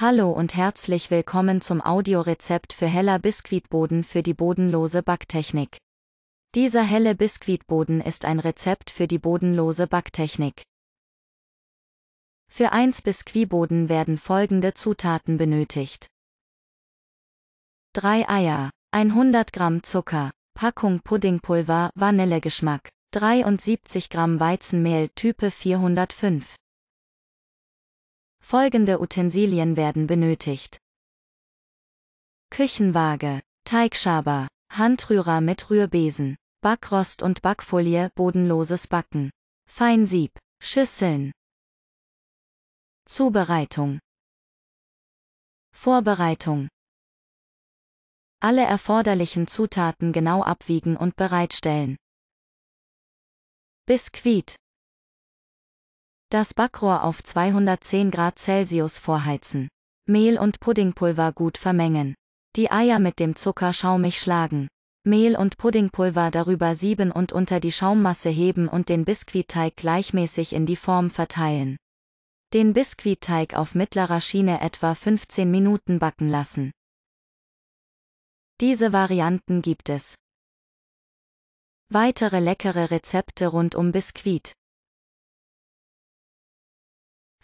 Hallo und herzlich willkommen zum Audiorezept für heller Biskuitboden für die bodenlose Backtechnik. Dieser helle Biskuitboden ist ein Rezept für die bodenlose Backtechnik. Für 1 Biskuitboden werden folgende Zutaten benötigt. 3 Eier, 100 Gramm Zucker, Packung Puddingpulver, Vanillegeschmack, 73 Gramm Weizenmehl Type 405. Folgende Utensilien werden benötigt. Küchenwaage, Teigschaber, Handrührer mit Rührbesen, Backrost und Backfolie, bodenloses Backen, Feinsieb, Schüsseln. Zubereitung. Vorbereitung. Alle erforderlichen Zutaten genau abwiegen und bereitstellen. Biskuit, das Backrohr auf 210 Grad Celsius vorheizen. Mehl und Puddingpulver gut vermengen. Die Eier mit dem Zucker schaumig schlagen. Mehl und Puddingpulver darüber sieben und unter die Schaummasse heben und den Biskuitteig gleichmäßig in die Form verteilen. Den Biskuitteig auf mittlerer Schiene etwa 15 Minuten backen lassen. Diese Varianten gibt es. Weitere leckere Rezepte rund um Biskuit.